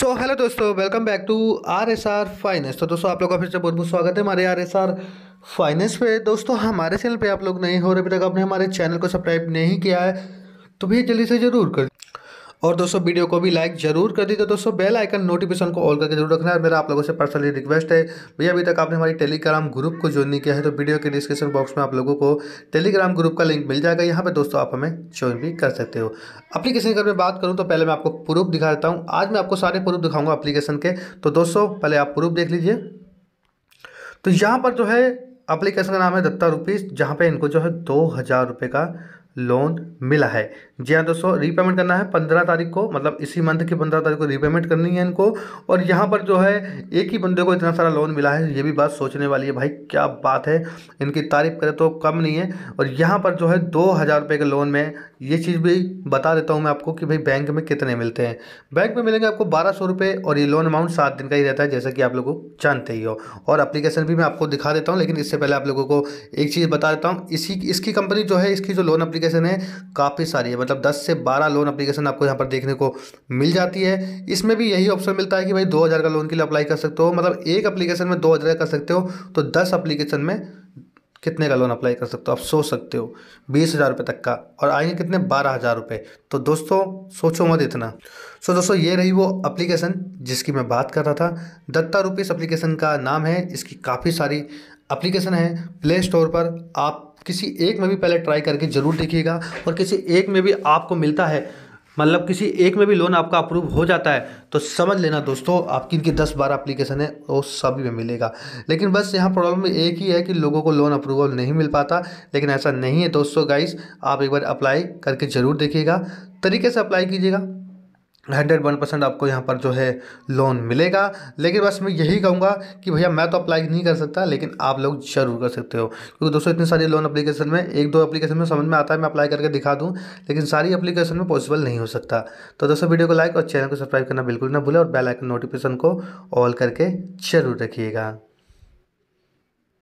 सो hello दोस्तों welcome back to R S R finance तो दोस्तों आप लोग का फिर से बहुत बहुत स्वागत है हमारे आर एस आर फाइनेंस पे दोस्तों हमारे चैनल पे आप लोग नए हो रहे अभी तक आपने हमारे चैनल को सब्सक्राइब नहीं किया है तो भैया जल्दी से ज़रूर कर और दोस्तों वीडियो को भी लाइक जरूर कर दीजिए तो दोस्तों बेल आइकन नोटिफिकेशन को ऑल करके जरूर रखना है मेरा आप लोगों से पर्सनली रिक्वेस्ट है भैया अभी तक आपने हमारी टेलीग्राम ग्रुप को ज्वाइन नहीं किया है तो वीडियो के डिस्क्रिप्शन बॉक्स में आप लोगों को टेलीग्राम ग्रुप का लिंक मिल जाएगा यहाँ पर दोस्तों आप हमें ज्वाइन भी कर सकते हो अपलीकेशन की मैं बात करूँ तो पहले मैं आपको प्रूफ दिखा देता हूँ आज मैं आपको सारे प्रूफ दिखाऊंगा अपलीकेशन के तो दोस्तों पहले आप प्रूफ देख लीजिए तो यहाँ पर जो है अप्लीकेशन का नाम है दत्ता रुपीज़ जहाँ पे इनको जो है दो हज़ार रुपये का लोन मिला है जी हाँ दोस्तों रीपेमेंट करना है पंद्रह तारीख को मतलब इसी मंथ की पंद्रह तारीख को रीपेमेंट करनी है इनको और यहाँ पर जो है एक ही बंदे को इतना सारा लोन मिला है ये भी बात सोचने वाली है भाई क्या बात है इनकी तारीफ करें तो कम नहीं है और यहाँ पर जो है दो हज़ार रुपये के लोन में ये चीज़ भी बता देता हूँ मैं आपको कि भाई बैंक में कितने मिलते हैं बैंक में मिलेंगे आपको बारह सौ रुपये और ये लोन अमाउंट सात दिन का ही रहता है जैसा कि आप लोगों को जानते ही हो और अप्लीकेशन भी मैं आपको दिखा देता हूँ लेकिन इससे पहले आप लोगों को एक चीज़ बता देता हूँ इसी इसकी कंपनी जो है इसकी जो लोन अप्लीकेशन है काफ़ी सारी है मतलब दस से बारह लोन अप्लीकेशन आपको यहाँ पर देखने को मिल जाती है इसमें भी यही ऑप्शन मिलता है कि भाई दो का लोन के लिए अप्लाई कर सकते हो मतलब एक अप्लीकेशन में दो कर सकते हो तो दस अप्लीकेशन में कितने का लोन अप्लाई कर सकते हो आप सोच सकते हो बीस हज़ार रुपये तक का और आएंगे कितने बारह हज़ार रुपये तो दोस्तों सोचो मत इतना सो दोस्तों ये रही वो एप्लीकेशन जिसकी मैं बात कर रहा था दत्ता रूपी इस एप्लीकेशन का नाम है इसकी काफ़ी सारी एप्लीकेशन है प्ले स्टोर पर आप किसी एक में भी पहले ट्राई करके ज़रूर देखिएगा और किसी एक में भी आपको मिलता है मतलब किसी एक में भी लोन आपका अप्रूव हो जाता है तो समझ लेना दोस्तों आपकी इनकी दस बारह अप्लीकेशन है वो सभी में मिलेगा लेकिन बस यहाँ प्रॉब्लम एक ही है कि लोगों को लोन अप्रूवल नहीं मिल पाता लेकिन ऐसा नहीं है दोस्तों गाइस आप एक बार अप्लाई करके ज़रूर देखिएगा तरीके से अप्लाई कीजिएगा हंड्रेड वन परसेंट आपको यहाँ पर जो है लोन मिलेगा लेकिन बस मैं यही कहूँगा कि भैया मैं तो अप्लाई नहीं कर सकता लेकिन आप लोग जरूर कर सकते हो क्योंकि दोस्तों इतनी सारी लोन एप्लीकेशन में एक दो एप्लीकेशन में समझ में आता है मैं अप्लाई करके दिखा दूँ लेकिन सारी एप्लीकेशन में पॉसिबल नहीं हो सकता तो दोस्तों वीडियो को लाइक और चैनल को सब्सक्राइब करना बिल्कुल ना भूलें और बेलाइकन नोटिफिकेशन को ऑल करके जरूर रखिएगा